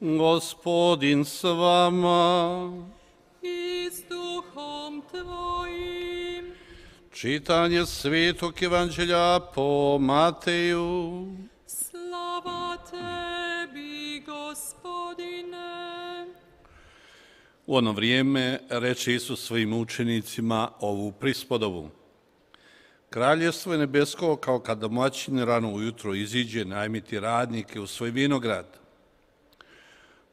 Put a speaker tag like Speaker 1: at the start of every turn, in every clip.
Speaker 1: Gospodin s vama. I s duhom tvojim. Čitanje svetog evanđelja po Mateju.
Speaker 2: Slava tebi, Gospodine.
Speaker 1: U ono vrijeme reče Isus svojim učenicima ovu prispodovu. Kraljevstvo je nebesko kao kada moćin rano ujutro iziđe najmiti radnike u svoj vinograd –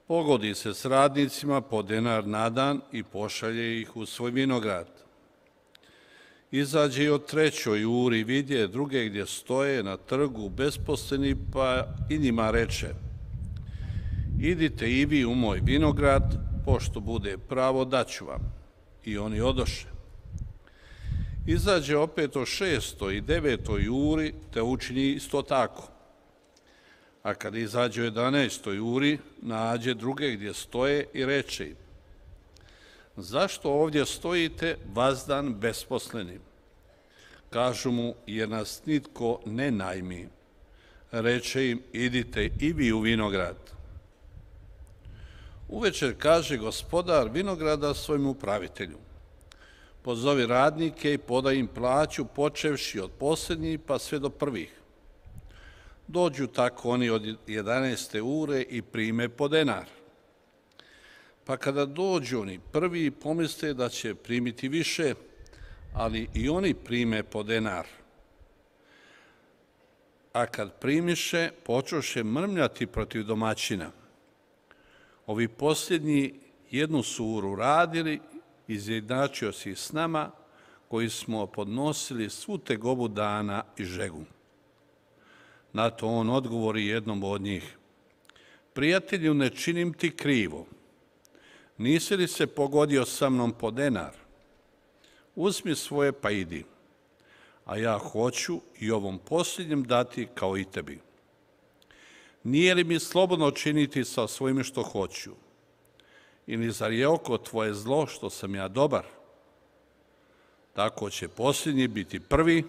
Speaker 1: pogodi se s radnicima po denar na dan i pošalje ih u svoj vinograd. Izađe i od trećoj uri vidje druge gdje stoje na trgu besposleni pa i njima reče Idite i vi u moj vinograd, pošto bude pravo daću vam. I oni odoše. Izađe opet o šestoj i devetoj uri te učini isto tako. A kad izađe u 11. uri, nađe druge gdje stoje i reče im, zašto ovdje stojite vazdan besposlenim? Kažu mu, jer nas nitko ne najmi. Reče im, idite i vi u vinograd. Uvečer kaže gospodar vinograda svojim upravitelju. Pozovi radnike i podaj im plaću počevši od posljednjih pa sve do prvih Dođu tako oni od 11. ure i prime po denar. Pa kada dođu oni prvi pomiste da će primiti više, ali i oni prime po denar. A kad primiše, počeoše mrmljati protiv domaćina. Ovi posljednji jednu suru radili, izjednačio si s nama, koji smo podnosili svu tegobu dana i žegu. Na to on odgovori jednom od njih. Prijatelju, ne činim ti krivo. Nisi li se pogodio sa mnom po denar? Uzmi svoje pa idi. A ja hoću i ovom posljednjem dati kao i tebi. Nije li mi slobodno činiti sa svojim što hoću? Ili zar je oko tvoje zlo što sam ja dobar? Tako će posljednji biti prvi,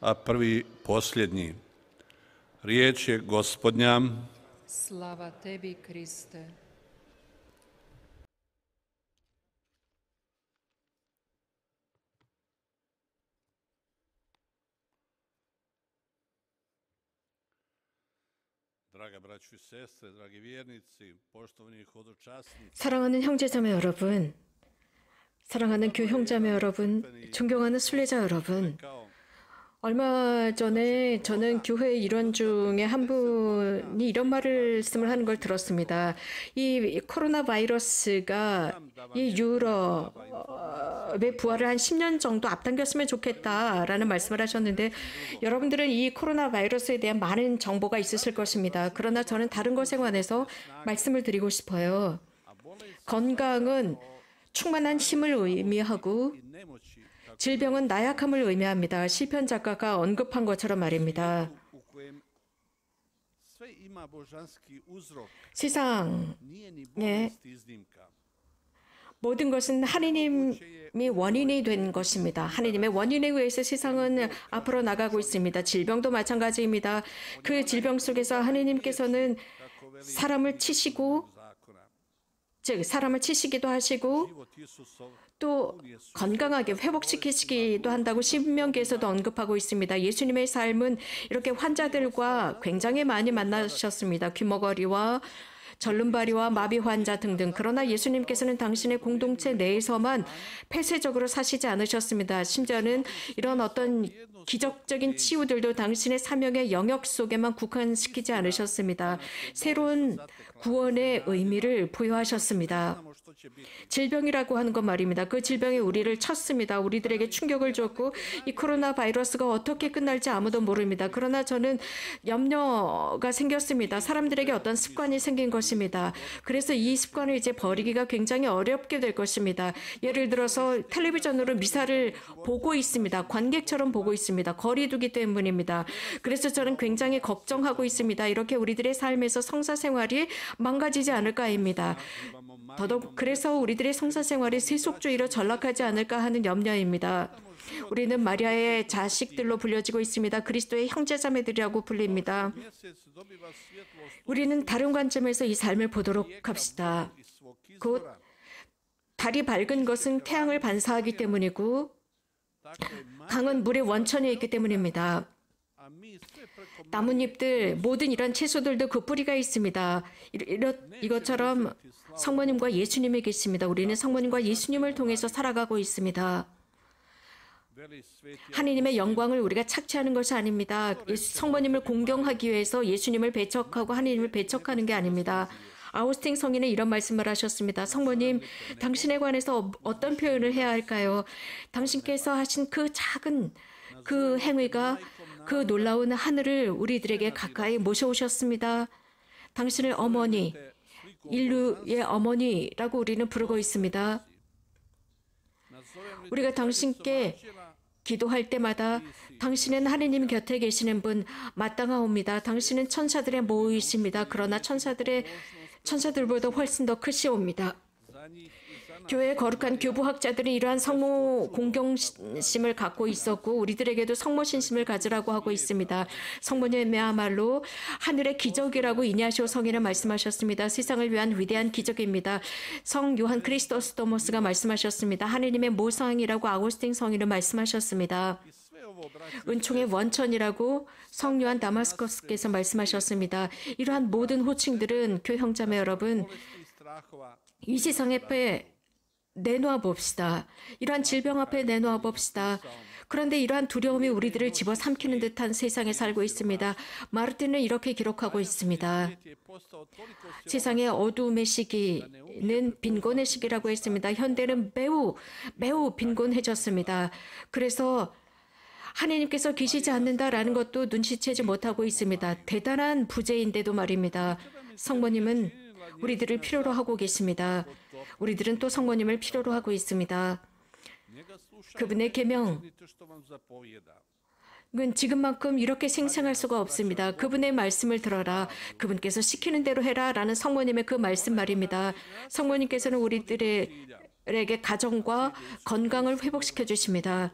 Speaker 1: a prvi posljednji. Riječ je gospodnja.
Speaker 2: Slava tebi, Kriste.
Speaker 1: 사랑하는 형제자매 여러분,
Speaker 2: 사랑하는 교형자매 여러분, 존경하는 순례자 여러분, 얼마 전에 저는 교회 일원 중에 한 분이 이런 말씀을 하는 걸 들었습니다. 이 코로나 바이러스가 이 유럽의 부활을 한 10년 정도 앞당겼으면 좋겠다라는 말씀을 하셨는데 여러분들은 이 코로나 바이러스에 대한 많은 정보가 있으실 것입니다. 그러나 저는 다른 것에 관해서 말씀을 드리고 싶어요. 건강은 충만한 힘을 의미하고 질병은 나약함을 의미합니다. 시편 작가가 언급한 것처럼 말입니다.
Speaker 1: 세상에
Speaker 2: 네. 모든 것은 하느님이 원인이 된 것입니다. 하느님의 원인에 의해서 세상은 앞으로 나가고 있습니다. 질병도 마찬가지입니다. 그 질병 속에서 하느님께서는 사람을 치시고 즉 사람을 치시기도 하시고 또 건강하게 회복시키시기도 한다고 신명기에서도 언급하고 있습니다. 예수님의 삶은 이렇게 환자들과 굉장히 많이 만나셨습니다. 귀머거리와 절름발이와 마비 환자 등등. 그러나 예수님께서는 당신의 공동체 내에서만 폐쇄적으로 사시지 않으셨습니다. 심지어는 이런 어떤 기적적인 치유들도 당신의 사명의 영역 속에만 국한시키지 않으셨습니다. 새로운 구원의 의미를 부여하셨습니다. 질병이라고 하는 건 말입니다. 그 질병이 우리를 쳤습니다. 우리들에게 충격을 줬고 이 코로나 바이러스가 어떻게 끝날지 아무도 모릅니다. 그러나 저는 염려가 생겼습니다. 사람들에게 어떤 습관이 생긴 것입니다. 그래서 이 습관을 이제 버리기가 굉장히 어렵게 될 것입니다. 예를 들어서 텔레비전으로 미사를 보고 있습니다. 관객처럼 보고 있습니다. 거리두기 때문입니다. 그래서 저는 굉장히 걱정하고 있습니다. 이렇게 우리들의 삶에서 성사 생활이 망가지지 않을까입니다. 더더욱 그래서 우리들의 성사생활이 세속주의로 전락하지 않을까 하는 염려입니다. 우리는 마리아의 자식들로 불려지고 있습니다. 그리스도의 형제자매들이라고 불립니다. 우리는 다른 관점에서 이 삶을 보도록 합시다. 곧 달이 밝은 것은 태양을 반사하기 때문이고 강은 물의 원천에 있기 때문입니다. 나뭇잎들 모든 이런 채소들도 그 뿌리가 있습니다. 이렇, 이것처럼 성모님과 예수님이 계십니다. 우리는 성모님과 예수님을 통해서 살아가고 있습니다. 하느님의 영광을 우리가 착취하는 것이 아닙니다. 예, 성모님을 공경하기 위해서 예수님을 배척하고 하느님을 배척하는 게 아닙니다. 아우스팅 성인은 이런 말씀을 하셨습니다. 성모님, 당신에 관해서 어, 어떤 표현을 해야 할까요? 당신께서 하신 그 작은 그 행위가 그 놀라운 하늘을 우리들에게 가까이 모셔오셨습니다. 당신을 어머니, 인류의 어머니라고 우리는 부르고 있습니다. 우리가 당신께 기도할 때마다 당신은 하느님 곁에 계시는 분 마땅하옵니다. 당신은 천사들의 모이십니다. 그러나 천사들의 천사들보다 훨씬 더 크시옵니다. 교회의 거룩한 교부학자들은 이러한 성모 공경심을 갖고 있었고 우리들에게도 성모 신심을 가지라고 하고 있습니다. 성모님의야말로 하늘의 기적이라고 이냐시오 성인은 말씀하셨습니다. 세상을 위한 위대한 기적입니다. 성 요한 크리스토스도모스가 말씀하셨습니다. 하느님의 모상이라고 아고스틴 성인은 말씀하셨습니다. 은총의 원천이라고 성요한 다마스커스께서 말씀하셨습니다. 이러한 모든 호칭들은 교형자매 여러분 이 세상 에 내놓아 봅시다. 이러한 질병 앞에 내놓아 봅시다. 그런데 이러한 두려움이 우리들을 집어삼키는 듯한 세상에 살고 있습니다. 마르틴은 이렇게 기록하고 있습니다. 세상의 어두움의 시기는 빈곤의 시기라고 했습니다. 현대는 매우 매우 빈곤해졌습니다. 그래서 하느님께서 계시지 않는다라는 것도 눈치채지 못하고 있습니다. 대단한 부재인데도 말입니다. 성모님은 우리들을 필요로 하고 계십니다. 우리들은 또 성모님을 필요로 하고 있습니다. 그분의 계명은 지금만큼 이렇게 생생할 수가 없습니다. 그분의 말씀을 들어라. 그분께서 시키는 대로 해라. 라는 성모님의 그 말씀 말입니다. 성모님께서는 우리들에게 가정과 건강을 회복시켜 주십니다.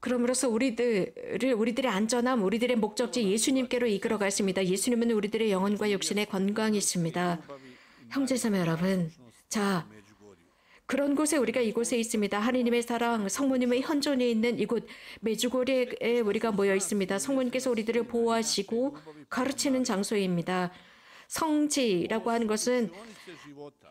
Speaker 2: 그러므로서 우리들을 우리들의 안전함, 우리들의 목적지 예수님께로 이끌어 가십니다. 예수님은 우리들의 영혼과 육신의 건강이십니다. 형제 자매 여러분, 자 그런 곳에 우리가 이곳에 있습니다. 하느님의 사랑, 성모님의 현존이 있는 이곳 메주고리에 우리가 모여 있습니다. 성모님께서 우리들을 보호하시고 가르치는 장소입니다. 성지라고 하는 것은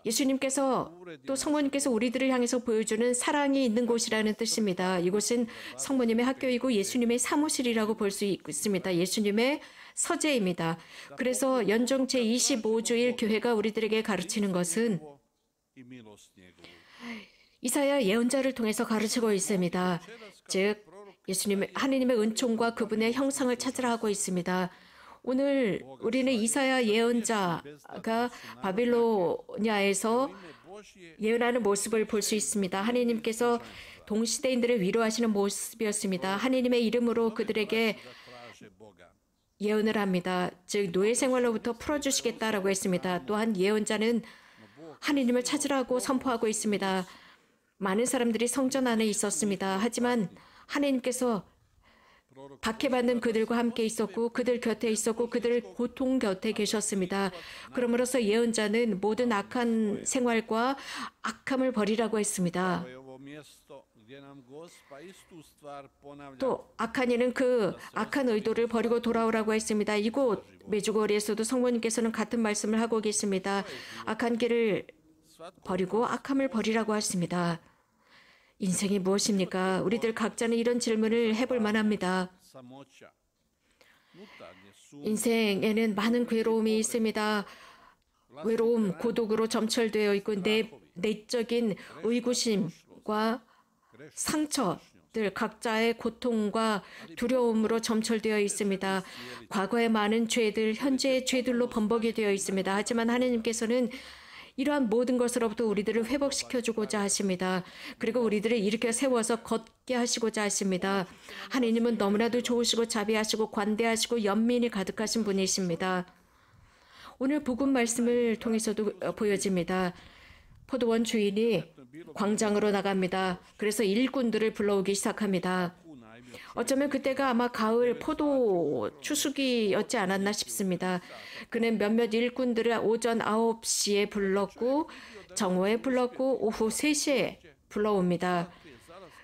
Speaker 2: 예수님께서 또 성모님께서 우리들을 향해서 보여주는 사랑이 있는 곳이라는 뜻입니다. 이곳은 성모님의 학교이고 예수님의 사무실이라고 볼 수 있습니다. 예수님의 서재입니다. 그래서 연정 제25주일 교회가 우리들에게 가르치는 것은 이사야 예언자를 통해서 가르치고 있습니다. 즉 예수님 하느님의 은총과 그분의 형상을 찾으라 하고 있습니다. 오늘 우리는 이사야 예언자가 바빌로니아에서 예언하는 모습을 볼 수 있습니다. 하느님께서 동시대인들을 위로하시는 모습이었습니다. 하느님의 이름으로 그들에게 예언을 합니다. 즉 노예 생활로부터 풀어주시겠다라고 했습니다. 또한 예언자는 하느님을 찾으라고 선포하고 있습니다. 많은 사람들이 성전 안에 있었습니다. 하지만 하느님께서 박해받는 그들과 함께 있었고 그들 곁에 있었고 그들 고통 곁에 계셨습니다. 그러므로서 예언자는 모든 악한 생활과 악함을 버리라고 했습니다. 또 악한 이는 그 악한 의도를 버리고 돌아오라고 했습니다. 이곳 메주거리에서도 성모님께서는 같은 말씀을 하고 계십니다. 악한 길을 버리고 악함을 버리라고 하십니다. 인생이 무엇입니까? 우리들 각자는 이런 질문을 해볼 만합니다. 인생에는 많은 괴로움이 있습니다. 외로움, 고독으로 점철되어 있고 내 내적인 의구심과 상처들 각자의 고통과 두려움으로 점철되어 있습니다. 과거의 많은 죄들, 현재의 죄들로 범벅이 되어 있습니다. 하지만 하나님께서는 이러한 모든 것으로부터 우리들을 회복시켜 주고자 하십니다. 그리고 우리들을 이렇게 세워서 걷게 하시고자 하십니다. 하느님은 너무나도 좋으시고 자비하시고 관대하시고 연민이 가득하신 분이십니다. 오늘 복음 말씀을 통해서도 어, 보여집니다. 포도원 주인이 광장으로 나갑니다. 그래서 일꾼들을 불러오기 시작합니다. 어쩌면 그때가 아마 가을 포도 추수기였지 않았나 싶습니다. 그는 몇몇 일꾼들을 오전 9시에 불렀고 정오에 불렀고 오후 3시에 불러옵니다.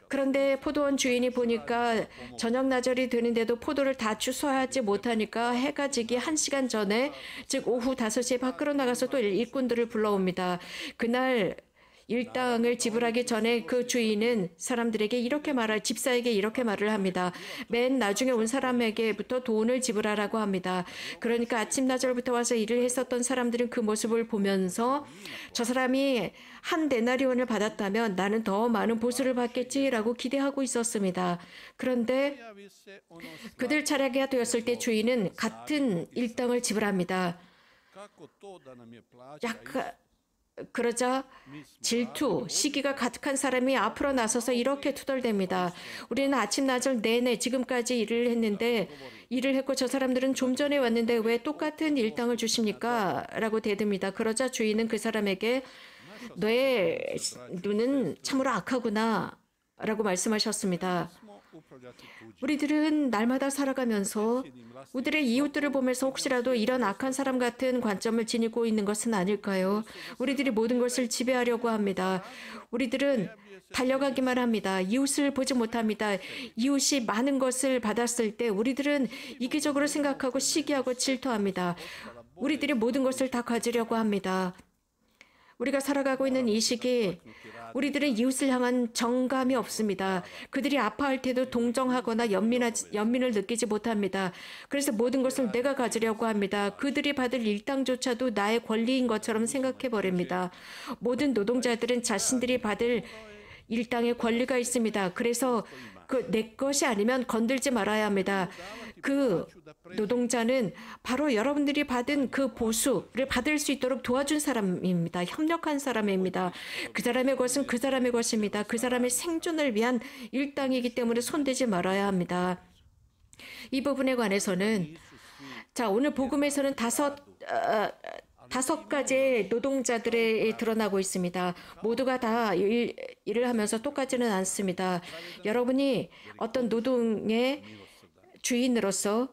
Speaker 2: 그런데 포도원 주인이 보니까 저녁 나절이 되는데도 포도를 다 추수하지 못하니까 해가 지기 1시간 전에 즉 오후 5시에 밖으로 나가서 또 일꾼들을 불러옵니다. 그날 일당을 지불하기 전에 그 주인은 사람들에게 이렇게 말할 집사에게 이렇게 말을 합니다. 맨 나중에 온 사람에게부터 돈을 지불하라고 합니다. 그러니까 아침 나절부터 와서 일을 했었던 사람들은 그 모습을 보면서 저 사람이 한 데나리온을 받았다면 나는 더 많은 보수를 받겠지라고 기대하고 있었습니다. 그런데 그들 차례가 되었을 때 주인은 같은 일당을 지불합니다. 약간 그러자 질투, 시기가 가득한 사람이 앞으로 나서서 이렇게 투덜댑니다. 우리는 아침 낮을 내내 네, 네, 지금까지 일을 했는데 일을 했고 저 사람들은 좀 전에 왔는데 왜 똑같은 일당을 주십니까? 라고 대듭니다. 그러자 주인은 그 사람에게 너의 네, 눈은 참으로 악하구나 라고 말씀하셨습니다. 우리들은 날마다 살아가면서 우리들의 이웃들을 보면서 혹시라도 이런 악한 사람 같은 관점을 지니고 있는 것은 아닐까요? 우리들이 모든 것을 지배하려고 합니다. 우리들은 달려가기만 합니다. 이웃을 보지 못합니다. 이웃이 많은 것을 받았을 때 우리들은 이기적으로 생각하고 시기하고 질투합니다. 우리들이 모든 것을 다 가지려고 합니다. 우리가 살아가고 있는 이 시기 우리들은 이웃을 향한 정감이 없습니다. 그들이 아파할 때도 동정하거나 연민하, 연민을 느끼지 못합니다. 그래서 모든 것을 내가 가지려고 합니다. 그들이 받을 일당조차도 나의 권리인 것처럼 생각해버립니다. 모든 노동자들은 자신들이 받을 일당의 권리가 있습니다. 그래서 그내 것이 아니면 건들지 말아야 합니다. 그 노동자는 바로 여러분들이 받은 그 보수를 받을 수 있도록 도와준 사람입니다. 협력한 사람입니다. 그 사람의 것은 그 사람의 것입니다. 그 사람의 생존을 위한 일당이기 때문에 손대지 말아야 합니다. 이 부분에 관해서는 자 오늘 복음에서는 다섯 어, 다섯 가지 노동자들이 드러나고 있습니다. 모두가 다 일, 일을 하면서 똑같지는 않습니다. 여러분이 어떤 노동의 주인으로서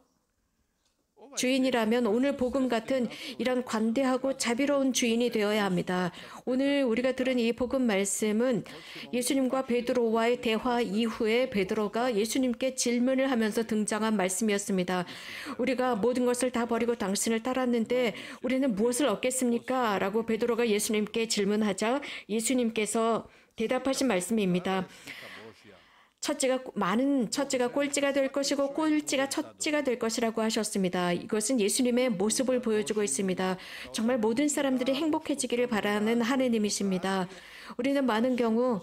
Speaker 2: 주인이라면 오늘 복음 같은 이런 관대하고 자비로운 주인이 되어야 합니다. 오늘 우리가 들은 이 복음 말씀은 예수님과 베드로와의 대화 이후에 베드로가 예수님께 질문을 하면서 등장한 말씀이었습니다. 우리가 모든 것을 다 버리고 당신을 따랐는데 우리는 무엇을 얻겠습니까? 라고 베드로가 예수님께 질문하자 예수님께서 대답하신 말씀입니다. 첫째가 많은 첫째가 꼴찌가 될 것이고 꼴찌가 첫째가 될 것이라고 하셨습니다. 이것은 예수님의 모습을 보여주고 있습니다. 정말 모든 사람들이 행복해지기를 바라는 하느님이십니다. 우리는 많은 경우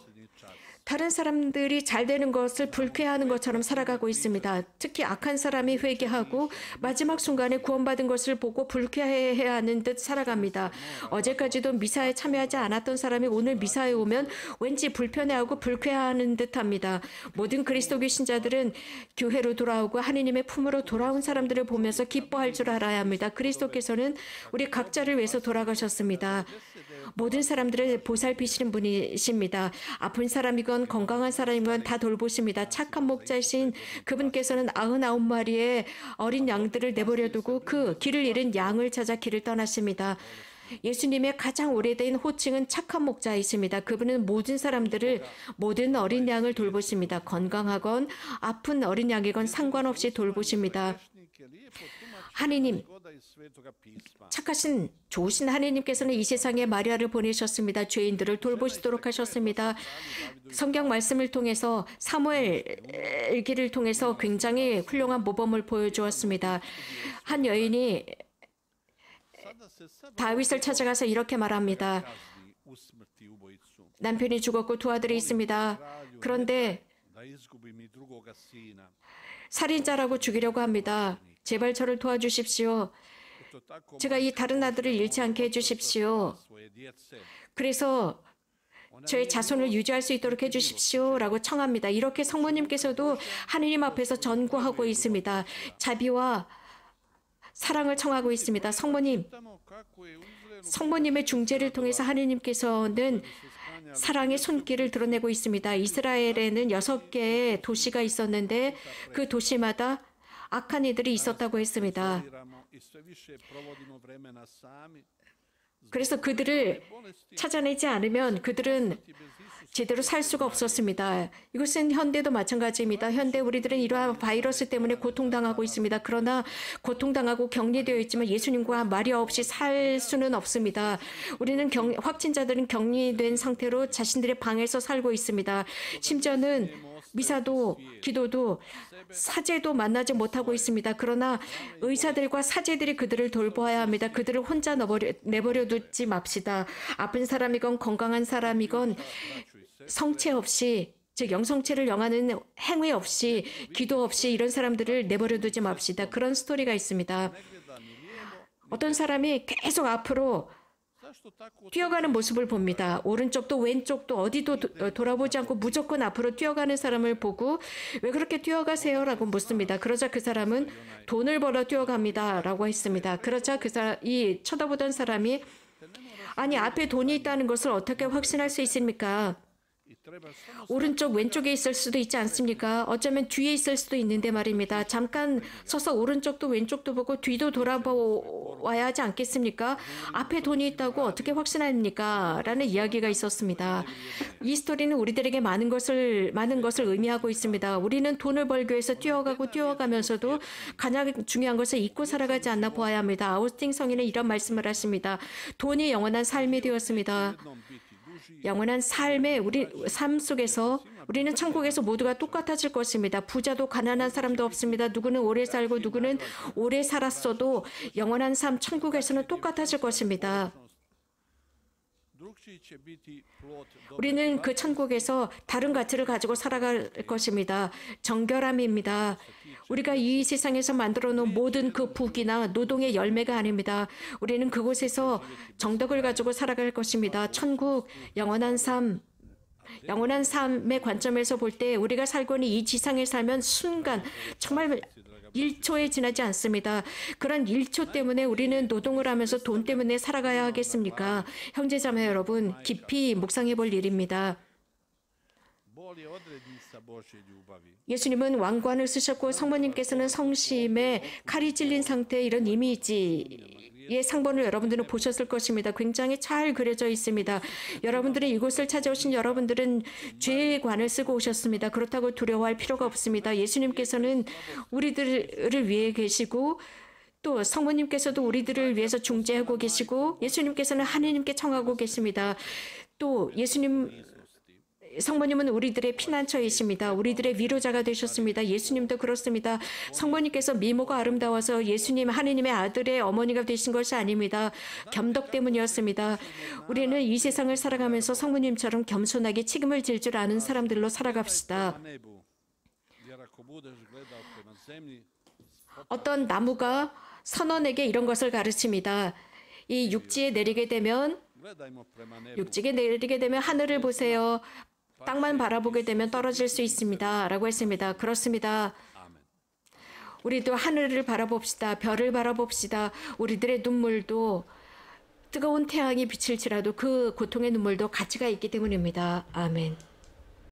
Speaker 2: 다른 사람들이 잘 되는 것을 불쾌하는 것처럼 살아가고 있습니다. 특히 악한 사람이 회개하고 마지막 순간에 구원받은 것을 보고 불쾌해야 하는 듯 살아갑니다. 어제까지도 미사에 참여하지 않았던 사람이 오늘 미사에 오면 왠지 불편해하고 불쾌해하는 듯합니다. 모든 그리스도교 신자들은 교회로 돌아오고 하느님의 품으로 돌아온 사람들을 보면서 기뻐할 줄 알아야 합니다. 그리스도께서는 우리 각자를 위해서 돌아가셨습니다. 모든 사람들을 보살피시는 분이십니다. 아픈 사람이건 건강한 사람이건 다 돌보십니다. 착한 목자신 그분께서는 아흔아홉 마리의 어린 양들을 내버려 두고 그 길을 잃은 양을 찾아 길을 떠나십니다. 예수님의 가장 오래된 호칭은 착한 목자이십니다. 그분은 모든 사람들을 모든 어린 양을 돌보십니다. 건강하건 아픈 어린 양이건 상관없이 돌보십니다. 하느님 착하신 좋으신 하느님께서는 이 세상에 마리아를 보내셨습니다. 죄인들을 돌보시도록 하셨습니다. 성경 말씀을 통해서 사무엘기를 통해서 굉장히 훌륭한 모범을 보여주었습니다. 한 여인이 다윗을 찾아가서 이렇게 말합니다. 남편이 죽었고 두 아들이 있습니다. 그런데 살인자라고 죽이려고 합니다. 제발 저를 도와주십시오. 제가 이 다른 아들을 잃지 않게 해주십시오. 그래서 저의 자손을 유지할 수 있도록 해주십시오. 라고 청합니다. 이렇게 성모님께서도 하느님 앞에서 전구하고 있습니다. 자비와 사랑을 청하고 있습니다. 성모님, 성모님의 중재를 통해서 하느님께서는 사랑의 손길을 드러내고 있습니다. 이스라엘에는 여섯 개의 도시가 있었는데 그 도시마다 악한 이들이 있었다고 했습니다.
Speaker 1: 그래서 그들을 찾아내지
Speaker 2: 않으면 그들은 제대로 살 수가 없었습니다. 이것은 현대도 마찬가지입니다. 현대 우리들은 이러한 바이러스 때문에 고통당하고 있습니다. 그러나 고통당하고 격리되어 있지만 예수님과 마리아 없이 살 수는 없습니다. 우리는 경, 확진자들은 격리된 상태로 자신들의 방에서 살고 있습니다. 심지어는 미사도 기도도 사제도 만나지 못하고 있습니다. 그러나 의사들과 사제들이 그들을 돌보아야 합니다. 그들을 혼자 내버려, 내버려 두지 맙시다. 아픈 사람이건 건강한 사람이건 성체 없이 즉 영성체를 영하는 행위 없이 기도 없이 이런 사람들을 내버려 두지 맙시다. 그런 스토리가 있습니다. 어떤 사람이 계속 앞으로 뛰어가는 모습을 봅니다. 오른쪽도 왼쪽도 어디도 도, 어, 돌아보지 않고 무조건 앞으로 뛰어가는 사람을 보고 왜 그렇게 뛰어가세요? 라고 묻습니다. 그러자 그 사람은 돈을 벌어 뛰어갑니다. 라고 했습니다. 그러자 그 사, 이 쳐다보던 사람이 아니, 앞에 돈이 있다는 것을 어떻게 확신할 수 있습니까? 오른쪽 왼쪽에 있을 수도 있지 않습니까? 어쩌면 뒤에 있을 수도 있는데 말입니다. 잠깐 서서 오른쪽도 왼쪽도 보고 뒤도 돌아봐야 하지 않겠습니까? 앞에 돈이 있다고 어떻게 확신합니까? 라는 이야기가 있었습니다. 이 스토리는 우리들에게 많은 것을 많은 것을 의미하고 있습니다. 우리는 돈을 벌기 위해서 뛰어가고 뛰어가면서도 가장 중요한 것을 잊고 살아가지 않나 보아야 합니다. 아우스팅 성인은 이런 말씀을 하십니다. 돈이 영원한 삶이 되었습니다. 영원한 삶의 우리 삶 속에서 우리는 천국에서 모두가 똑같아질 것입니다. 부자도 가난한 사람도 없습니다. 누구는 오래 살고 누구는 오래 살았어도 영원한 삶 천국에서는 똑같아질 것입니다. 우리는 그 천국에서 다른 가치를 가지고 살아갈 것입니다. 정결함입니다. 우리가 이 세상에서 만들어 놓은 모든 그 북이나 노동의 열매가 아닙니다. 우리는 그곳에서 정덕을 가지고 살아갈 것입니다. 천국, 영원한 삶. 영원한 삶의 관점에서 볼 때 우리가 살고 있는 이 지상에 살면 순간 정말 1초에 지나지 않습니다. 그런 1초 때문에 우리는 노동을 하면서 돈 때문에 살아가야 하겠습니까? 형제자매 여러분, 깊이 묵상해 볼 일입니다. 예수님은 왕관을 쓰셨고 성모님께서는 성심에 칼이 찔린 상태 이런 이미지 예, 상본을 여러분들은 보셨을 것입니다. 굉장히 잘 그려져 있습니다. 여러분들이 이곳을 찾아오신 여러분들은 죄의 네. 관을 쓰고 오셨습니다. 그렇다고 두려워할 필요가 없습니다. 예수님께서는 우리들을 위해 계시고 또 성모님께서도 우리들을 위해서 중재하고 계시고 예수님께서는 하느님께 청하고 계십니다. 또 예수님 성모님은 우리들의 피난처이십니다. 우리들의 위로자가 되셨습니다. 예수님도 그렇습니다. 성모님께서 미모가 아름다워서 예수님 하느님의 아들의 어머니가 되신 것이 아닙니다. 겸덕 때문이었습니다. 우리는 이 세상을 살아가면서 성모님처럼 겸손하게 책임을 질 줄 아는 사람들로 살아갑시다. 어떤 나무가 선원에게 이런 것을 가르칩니다. 이 육지에 내리게 되면 육지에 내리게 되면 하늘을 보세요. 땅만 바라보게 되면 떨어질 수 있습니다. 라고 했습니다. 그렇습니다. 우리도 하늘을 바라봅시다. 별을 바라봅시다. 우리들의 눈물도 뜨거운 태양이 비칠지라도 그 고통의 눈물도 가치가 있기 때문입니다. 아멘.